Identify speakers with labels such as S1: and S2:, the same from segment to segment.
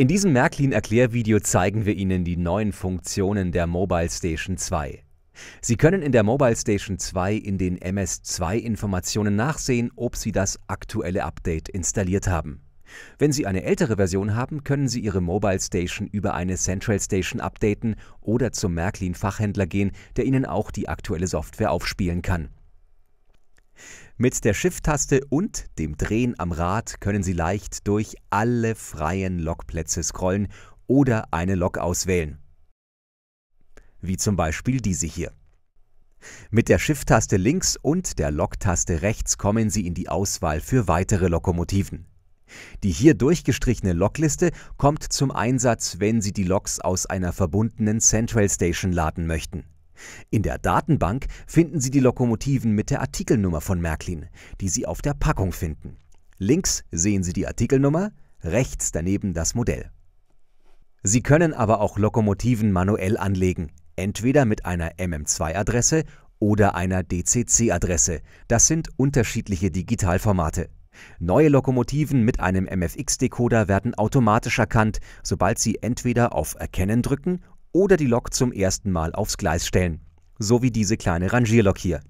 S1: In diesem Märklin-Erklärvideo zeigen wir Ihnen die neuen Funktionen der Mobile Station 2. Sie können in der Mobile Station 2 in den MS2-Informationen nachsehen, ob Sie das aktuelle Update installiert haben. Wenn Sie eine ältere Version haben, können Sie Ihre Mobile Station über eine Central Station updaten oder zum Märklin-Fachhändler gehen, der Ihnen auch die aktuelle Software aufspielen kann. Mit der Shift-Taste und dem Drehen am Rad können Sie leicht durch alle freien Lokplätze scrollen oder eine Lok auswählen. Wie zum Beispiel diese hier. Mit der Shift-Taste links und der Lok-Taste rechts kommen Sie in die Auswahl für weitere Lokomotiven. Die hier durchgestrichene Lokliste kommt zum Einsatz, wenn Sie die Loks aus einer verbundenen Central Station laden möchten. In der Datenbank finden Sie die Lokomotiven mit der Artikelnummer von Märklin, die Sie auf der Packung finden. Links sehen Sie die Artikelnummer, rechts daneben das Modell. Sie können aber auch Lokomotiven manuell anlegen, entweder mit einer MM2-Adresse oder einer DCC-Adresse. Das sind unterschiedliche Digitalformate. Neue Lokomotiven mit einem MFX-Decoder werden automatisch erkannt, sobald Sie entweder auf Erkennen drücken oder die Lok zum ersten Mal aufs Gleis stellen, so wie diese kleine Rangierlok hier.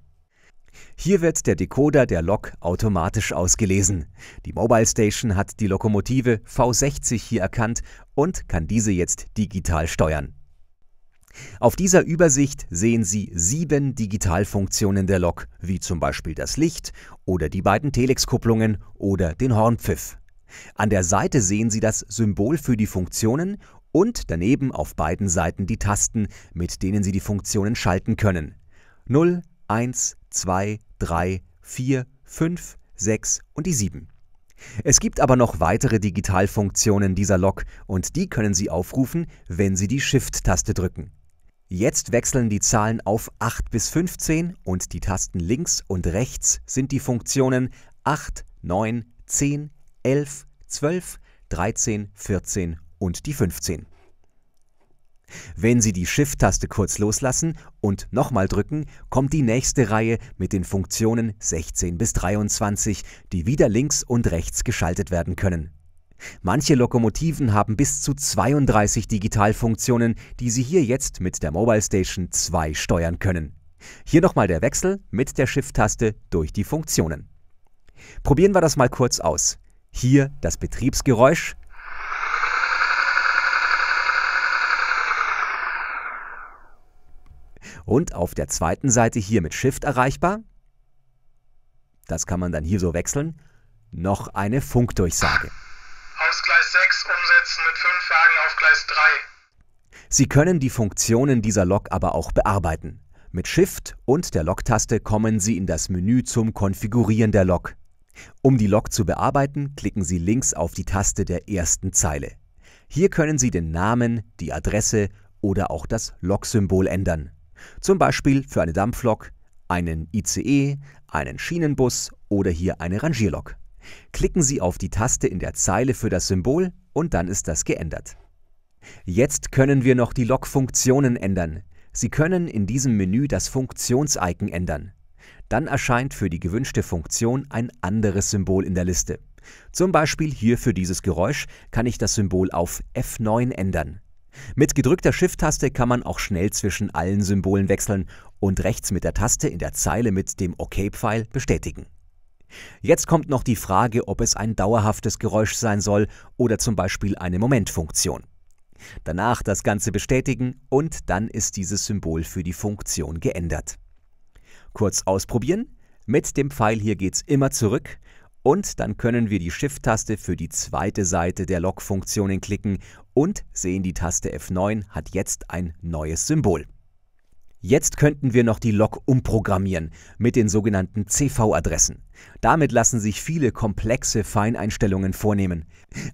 S1: Hier wird der Decoder der Lok automatisch ausgelesen. Die Mobile Station hat die Lokomotive V60 hier erkannt und kann diese jetzt digital steuern. Auf dieser Übersicht sehen Sie sieben Digitalfunktionen der Lok, wie zum Beispiel das Licht oder die beiden Telex-Kupplungen oder den Hornpfiff. An der Seite sehen Sie das Symbol für die Funktionen und daneben auf beiden Seiten die Tasten, mit denen Sie die Funktionen schalten können. 0, 1, 2, 3, 4, 5, 6 und die 7. Es gibt aber noch weitere Digitalfunktionen dieser Lok und die können Sie aufrufen, wenn Sie die Shift-Taste drücken. Jetzt wechseln die Zahlen auf 8 bis 15 und die Tasten links und rechts sind die Funktionen 8, 9, 10, 11, 12, 13, 14 und und die 15. Wenn Sie die Shift-Taste kurz loslassen und nochmal drücken, kommt die nächste Reihe mit den Funktionen 16 bis 23, die wieder links und rechts geschaltet werden können. Manche Lokomotiven haben bis zu 32 Digitalfunktionen, die Sie hier jetzt mit der Mobile Station 2 steuern können. Hier nochmal der Wechsel mit der Shift-Taste durch die Funktionen. Probieren wir das mal kurz aus. Hier das Betriebsgeräusch, und auf der zweiten Seite hier mit Shift erreichbar. Das kann man dann hier so wechseln. Noch eine Funkdurchsage. Aus Gleis 6 umsetzen mit 5 Wagen auf Gleis 3. Sie können die Funktionen dieser Lok aber auch bearbeiten. Mit Shift und der Lok-Taste kommen Sie in das Menü zum Konfigurieren der Lok. Um die Lok zu bearbeiten, klicken Sie links auf die Taste der ersten Zeile. Hier können Sie den Namen, die Adresse oder auch das lok symbol ändern. Zum Beispiel für eine Dampflok, einen ICE, einen Schienenbus oder hier eine Rangierlok. Klicken Sie auf die Taste in der Zeile für das Symbol und dann ist das geändert. Jetzt können wir noch die Lokfunktionen ändern. Sie können in diesem Menü das Funktionsicon ändern. Dann erscheint für die gewünschte Funktion ein anderes Symbol in der Liste. Zum Beispiel hier für dieses Geräusch kann ich das Symbol auf F9 ändern. Mit gedrückter Shift-Taste kann man auch schnell zwischen allen Symbolen wechseln und rechts mit der Taste in der Zeile mit dem OK-Pfeil OK bestätigen. Jetzt kommt noch die Frage, ob es ein dauerhaftes Geräusch sein soll oder zum Beispiel eine Momentfunktion. Danach das Ganze bestätigen und dann ist dieses Symbol für die Funktion geändert. Kurz ausprobieren. Mit dem Pfeil hier geht's immer zurück und dann können wir die Shift-Taste für die zweite Seite der Log-Funktionen klicken und sehen, die Taste F9 hat jetzt ein neues Symbol. Jetzt könnten wir noch die Log umprogrammieren mit den sogenannten CV-Adressen. Damit lassen sich viele komplexe Feineinstellungen vornehmen.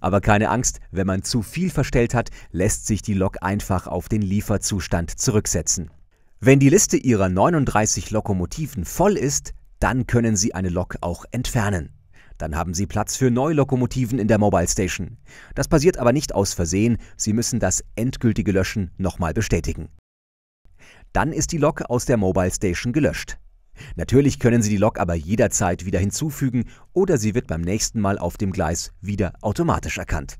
S1: Aber keine Angst, wenn man zu viel verstellt hat, lässt sich die Log einfach auf den Lieferzustand zurücksetzen. Wenn die Liste Ihrer 39 Lokomotiven voll ist, dann können Sie eine Lok auch entfernen. Dann haben Sie Platz für neue Lokomotiven in der Mobile Station. Das passiert aber nicht aus Versehen, Sie müssen das endgültige Löschen nochmal bestätigen. Dann ist die Lok aus der Mobile Station gelöscht. Natürlich können Sie die Lok aber jederzeit wieder hinzufügen oder sie wird beim nächsten Mal auf dem Gleis wieder automatisch erkannt.